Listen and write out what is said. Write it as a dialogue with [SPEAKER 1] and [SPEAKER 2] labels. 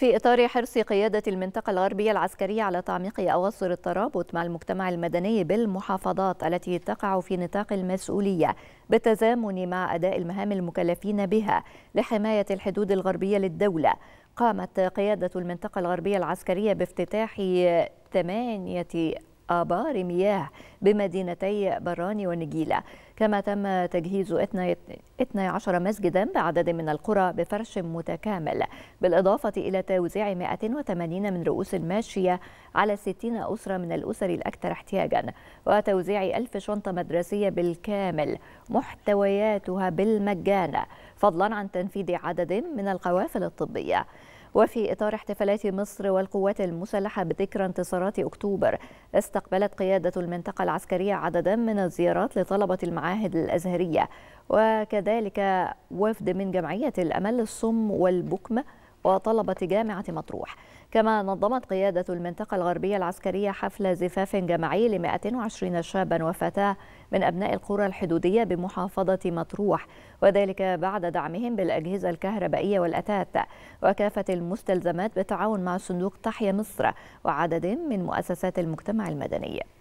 [SPEAKER 1] في إطار حرص قيادة المنطقة الغربية العسكرية على تعميق أواصر الترابط مع المجتمع المدني بالمحافظات التي تقع في نطاق المسؤولية بالتزامن مع أداء المهام المكلفين بها لحماية الحدود الغربية للدولة قامت قيادة المنطقة الغربية العسكرية بافتتاح ثمانية آبار مياه بمدينتي براني ونجيلة كما تم تجهيز 12 مسجدا بعدد من القرى بفرش متكامل بالإضافة إلى توزيع 180 من رؤوس الماشية على 60 أسرة من الأسر الأكثر احتياجا وتوزيع 1000 شنطة مدرسية بالكامل محتوياتها بالمجان فضلا عن تنفيذ عدد من القوافل الطبية وفي إطار احتفالات مصر والقوات المسلحة بذكرى انتصارات أكتوبر استقبلت قيادة المنطقة العسكرية عددا من الزيارات لطلبة المعاهد الأزهرية وكذلك وفد من جمعية الأمل الصم والبكم وطلبة جامعة مطروح كما نظمت قيادة المنطقة الغربية العسكرية حفل زفاف جماعي ل 120 شابا وفتاة من أبناء القرى الحدودية بمحافظة مطروح وذلك بعد دعمهم بالأجهزة الكهربائية والأتات وكافة المستلزمات بالتعاون مع صندوق تحيا مصر وعدد من مؤسسات المجتمع المدني